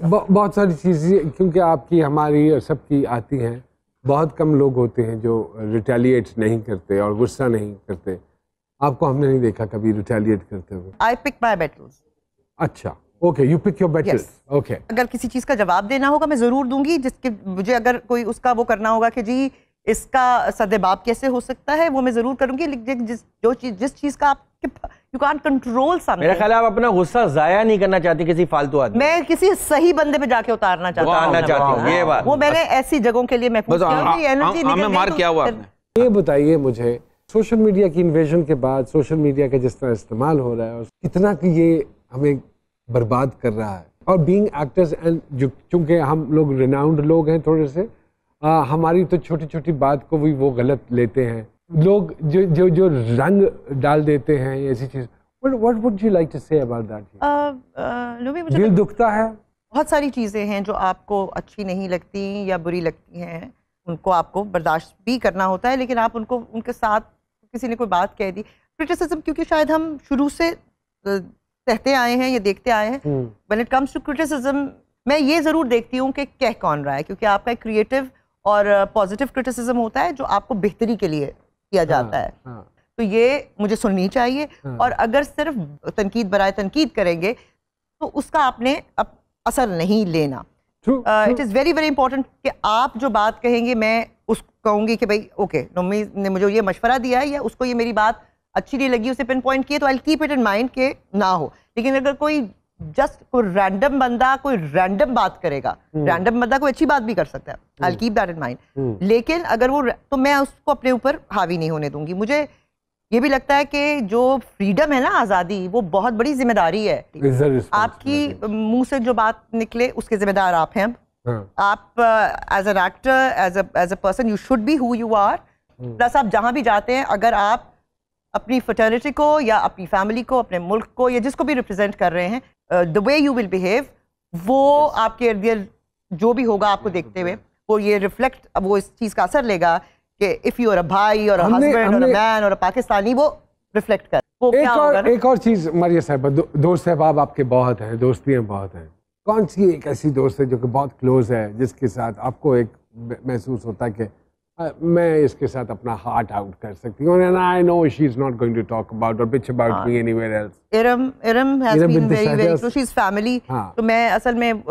जाएगा बहुत सारी चीज़ें क्योंकि आपकी हमारी और सबकी आती हैं बहुत कम लोग होते हैं जो रिटेलिएट नहीं करते और गुस्सा नहीं करते आपको हमने नहीं देखा कभी रिटेलिएट करते हुए आई पिक माई बैटल्स अच्छा okay you pick your battle okay अगर किसी चीज़ का जवाब देना होगा मैं ज़रूर दूंगी जिसके मुझे अगर कोई उसका वो करना होगा कि जी इसका सदबाब कैसे हो सकता है वो मैं ज़रूर करूंगी लेकिन जिस जो चीज़ जिस चीज़ का आप यू कान कंट्रोल मेरा ख्याल आप अपना गुस्सा जाया नहीं करना किसी फालतू आदमी मैं किसी सही बंदे पे जाके उतारना चाहता हूँ ये बात वो मैंने ऐसी जगहों के लिए तो ये बताइए मुझे सोशल मीडिया की इन्वेजन के बाद सोशल मीडिया का जिस तरह इस्तेमाल हो रहा है इतना कितना कि ये हमें बर्बाद कर रहा है और बीइंग एक्टर्स एंड चूंकि हम लोग रिनाउंड लोग हैं थोड़े से आ, हाँ, हमारी तो छोटी छोटी बात को भी वो गलत लेते हैं लोग जो जो जो रंग डाल देते हैं ऐसी चीज what would you like to say about that दिल तो दुखता है बहुत सारी चीज़ें हैं जो आपको अच्छी नहीं लगती या बुरी लगती हैं उनको आपको बर्दाश्त भी करना होता है लेकिन आप उनको उनके साथ किसी ने कोई बात कह दी क्रिटिसिज्म क्योंकि शायद हम शुरू से सहते आए हैं या देखते आए हैं when it comes to criticism मैं ये ज़रूर देखती हूँ कि कह कौन रहा है क्योंकि आपका एक क्रिएटिव और पॉजिटिव क्रिटिसिज्म होता है जो आपको बेहतरी के लिए किया हाँ, जाता है हाँ। तो ये मुझे सुननी चाहिए हाँ। और अगर सिर्फ तनकीद बरए तनकीद करेंगे तो उसका आपने अप, असर नहीं लेना it is very very important कि आप जो बात कहेंगे मैं उस कहूँगी कि भाई ओके मम्मी ने मुझे ये मशवरा दिया है या उसको ये मेरी बात अच्छी नहीं लगी उसे पिन पॉइंट किए तो I keep it in mind के ना हो लेकिन अगर कोई जस्ट कोई रैंडम बंदा कोई रैंडम बात करेगा रैंडम हम्म। बंदा कोई अच्छी बात भी कर सकता है I keep that in mind लेकिन अगर वो तो मैं उसको अपने ऊपर हावी नहीं होने दूंगी मुझे ये भी लगता है कि जो फ्रीडम है ना आज़ादी वो बहुत बड़ी जिम्मेदारी है आपकी मुंह से जो बात निकले उसके जिम्मेदार आप हैं हाँ। आप as an actor as as a person you should be who you are plus आप जहाँ भी जाते हैं अगर आप अपनी फटर्निटी को या अपनी फैमिली को अपने मुल्क को या जिसको भी रिप्रेजेंट कर रहे हैं the way you will behave वो yes. आपके इर्द गिर्द जो भी होगा आपको देखते हुए वो ये रिफ्लेक्ट वो इस चीज़ का असर लेगा कि इफ़ यू और अ भाई और हस्बैंड और मैन और पाकिस्तानी वो रिफ्लेक्ट कर वो एक क्या और होगा एक और चीज़ मरिया साहब दो, दोस्त अहबाब आपके बहुत हैं दोस्तियाँ बहुत हैं कौन सी एक ऐसी दोस्त है जो कि बहुत क्लोज है जिसके साथ आपको एक महसूस होता है कि मैं इसके साथ अपना हार्ट आउट कर सकती हूँ and I know she is not going to talk about और pitch about me anywhere else Iram Iram has been very very close she is family तो मैं असल में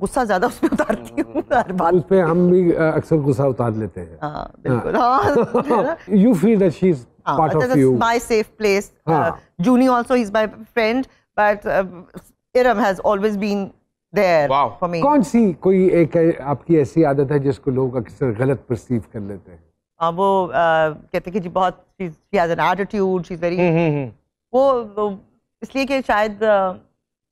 गुस्सा ज्यादा उस पे उतारती हूं हर बात पे हम भी अक्सर गुस्सा उतार लेते हैं हां बिल्कुल you feel that she is part of you my safe place Juni also is my friend but Iram has always been there for me कौन सी कोई एक आपकी ऐसी आदत है जिसको लोग अक्सर गलत परसीव कर लेते हैं आ, हाँ, वो आ, कहते हैं कि जी बहुत she has an attitude she is very वो इसलिए कि शायद आ,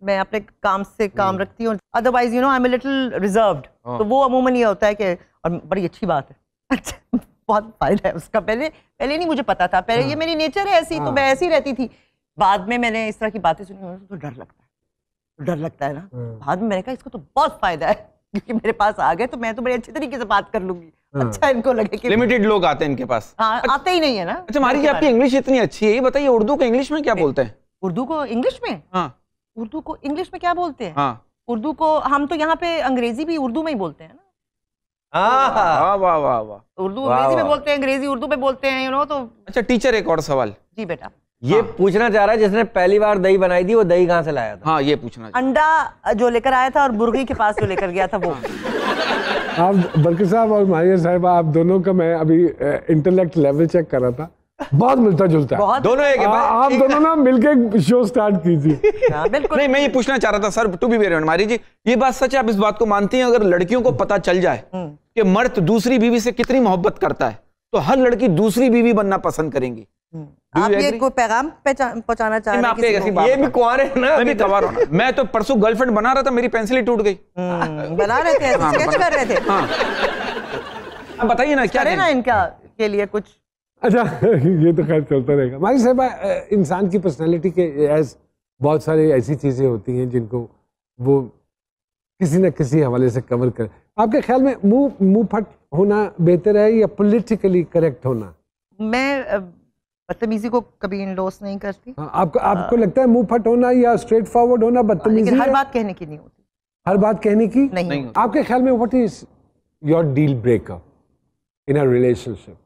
मैं अपने काम से काम हम्म। रखती हूँ otherwise you know I am little reserved तो वो अमूमन ये होता है कि और बड़ी अच्छी बात है अच्छा बहुत फायदा है उसका पहले पहले नहीं मुझे पता था पहले ये हाँ। मेरी नेचर है ऐसी तो हाँ। मैं ऐसी रहती थी बाद में मैंने इस तरह की बातें सुनी तो डर लगता है डर लगता है ना हम्म। बाद में मैंने कहा इसको तो बहुत फायदा है क्योंकि मेरे पास आ गए तो मैं तो बड़े अच्छे तरीके से बात कर लूंगी हम्म। अच्छा इनको लगे कि लिमिटेड लोग आते हैं इनके पास आ, हाँ, अच्छा, आते ही नहीं है ना अच्छा हमारी आपकी इंग्लिश इतनी अच्छी है ये बताइए उर्दू को इंग्लिश हाँ। में क्या बोलते हैं उर्दू को इंग्लिश में उर्दू को इंग्लिश में क्या बोलते हैं उर्दू को हम तो यहाँ पे अंग्रेजी भी उर्दू में ही बोलते हैं ना उर्दू अंग्रेजी में बोलते हैं अंग्रेजी उर्दू में बोलते हैं यू नो तो अच्छा टीचर एक और सवाल जी बेटा ये हाँ। पूछना चाह रहा है जिसने पहली बार दही बनाई थी वो दही कहाँ से लाया था हाँ ये पूछना अंडा जो लेकर आया था और मुर्गी के पास जो लेकर गया था वो हाँ। आप बल्कि साहब और माहिया साहब आप दोनों का मैं अभी इंटेलेक्ट लेवल चेक कर रहा था बहुत मिलता जुलता बहुत दोनों एक आ, आप दोनों ना मिलके शो स्टार्ट कीजिए हाँ, बिल्कुल नहीं मैं ये पूछना चाह रहा था सर टू बी वेरी मारी जी ये बात सच है आप इस बात को मानती हैं अगर लड़कियों को पता चल जाए हम्म। कि मर्द दूसरी बीवी से कितनी मोहब्बत करता है तो हर लड़की दूसरी बीवी बनना पसंद करेंगी तो। मैं तो परसों गर्लफ्रेंड बना रहा था मेरी पेंसिल ही टूट गई हम्म, बना रहे थे स्केच हाँ, कर रहे थे हाँ। बताइए ना क्या ना इनका के लिए कुछ अच्छा ये तो खैर चलता रहेगा माजी साहब इंसान की पर्सनालिटी के एज बहुत सारी ऐसी चीज़ें होती हैं जिनको वो किसी न किसी हवाले से कवर कर आपके ख्याल में मुंह मुंह फट होना बेहतर है या पॉलिटिकली करेक्ट होना मैं बदतमीजी को कभी इंडोस नहीं करती हाँ, आपको आपको लगता है मुंह फट होना या स्ट्रेट फॉरवर्ड होना हाँ, बदतमीजी हर बात कहने की नहीं होती हर बात कहने की नहीं, नहीं होती। आपके ख्याल में what is your deal breaker in a relationship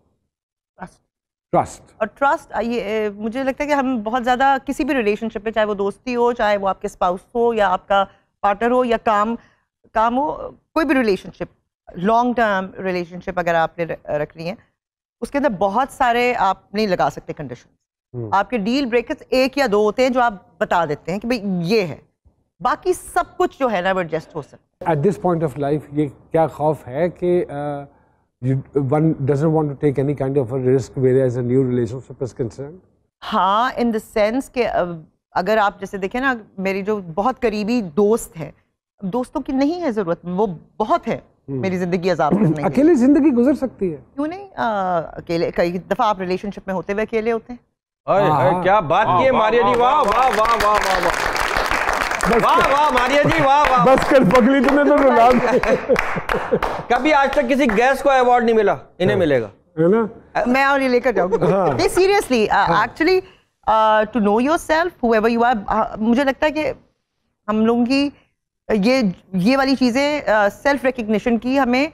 trust और ट्रस्ट ये मुझे लगता है कि हम बहुत ज़्यादा किसी भी रिलेशनशिप में चाहे वो दोस्ती हो चाहे वो आपके स्पाउस हो या आपका पार्टनर हो या काम काम हो कोई भी रिलेशनशिप लॉन्ग टर्म रिलेशनशिप अगर आपने रखनी है उसके अंदर बहुत सारे आप नहीं लगा सकते कंडीशन हम्म। आपके डील ब्रेकर्स एक या दो होते हैं जो आप बता देते हैं कि भाई ये है बाकी सब कुछ जो है ना वो एडजस्ट हो सकता at this point of life ये क्या खौफ है कि one doesn't want to take any kind of a risk whereas a new relationship is concern हाँ इन द सेंस के अगर आप जैसे देखें ना मेरी जो बहुत करीबी दोस्त है दोस्तों की नहीं है ज़रूरत वो बहुत है हम्म। मेरी जिंदगी अजाब करने अकेले जिंदगी गुजर सकती है क्यों नहीं आ, अकेले कई दफा आप रिलेशनशिप में होते हुए अकेले होते हैं आए, आए, हाँ, हाँ। क्या बात हाँ, की है मारिया जी वाह वाह वाह वाह वाह वाह वाह वाह मारिया जी तो कभी आज तक किसी को नहीं मिला इन्हें मिलेगा टू नो मुझे लगता है कि हम लोगों की ये ये वाली चीज़ें सेल्फ रिकग्निशन की हमें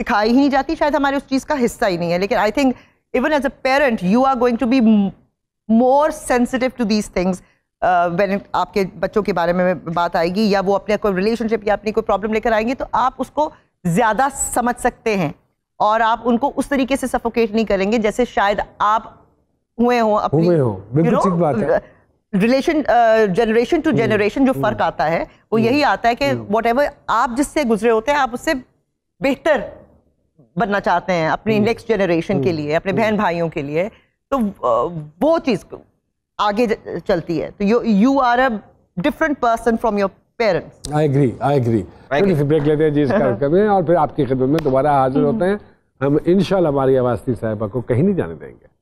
सिखाई ही नहीं जाती शायद हमारे उस चीज़ का हिस्सा ही नहीं है लेकिन I think even as a parent you are going to be more sensitive to these things when आपके बच्चों के बारे में बात आएगी या वो अपने कोई रिलेशनशिप या अपनी कोई प्रॉब्लम लेकर आएंगे तो आप उसको ज़्यादा समझ सकते हैं और आप उनको उस तरीके से सफोकेट नहीं करेंगे जैसे शायद आप हुए हो अपनी हो, you know, बात है। रिलेशन जनरेशन टू जनरेशन जो hmm. फर्क आता है वो hmm. यही आता है कि वॉट hmm. एवर आप जिससे गुजरे होते हैं आप उससे बेहतर बनना चाहते हैं अपनी नेक्स्ट जनरेशन के लिए अपने बहन भाइयों के लिए तो uh, वो चीज़ आगे चलती है तो you are a different person from your parents I agree I agree थोड़ी सी ब्रेक लेते हैं जी इस कार्यक्रम में और फिर आपकी खिदमत में दोबारा हाजिर होते हैं हम इन हमारी आवास्ती साहिबा को कहीं नहीं जाने देंगे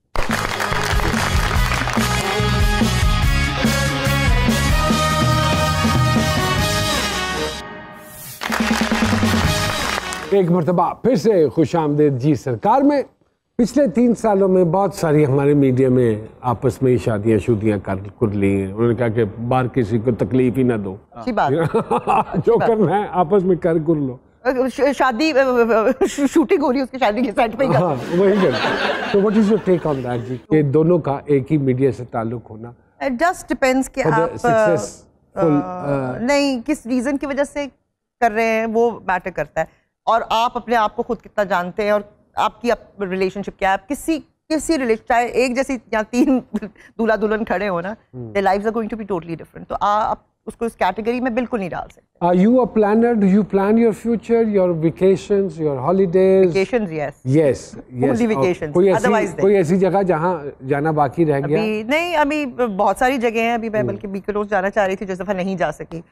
एक मरतबा फिर से खुश आमदेद जी सरकार में पिछले तीन सालों में बहुत सारी हमारे मीडिया में आपस में ही शादियां शुदियाँ कर कर ली हैं उन्होंने कहा कि बाहर किसी को तकलीफ ही ना दो बात जो करना है आपस में कर कर लो शादी शूटिंग हो रही है उसकी शादी के साइड पे हाँ, वही कर तो what is your take on that जी ये दोनों का एक ही मीडिया से ताल्लुक होना इट जस्ट डिपेंड्स कि आप सक्सेसफुल नहीं किस रीजन की वजह से कर रहे हैं वो मैटर करता है और आप अपने आप को खुद कितना जानते हैं और आपकी आप रिलेशनशिप क्या है आप किसी किसी रिलेशन चाहे एक जैसी या तीन दूल्हा दुल्हन खड़े हो ना their life are going to be totally different तो आप उसको इस कैटेगरी में बिल्कुल नहीं डाल सकते are you a planner do you plan your future your vacations your holidays vacations yes yes yes vacations otherwise कोई ऐसी जगह जहां जाना बाकी रह गया अभी नहीं अभी बहुत सारी जगह हैं अभी मैं हम्म। बल्कि बीकानेर जाना चाह रही थी जिस दफा नहीं जा सकी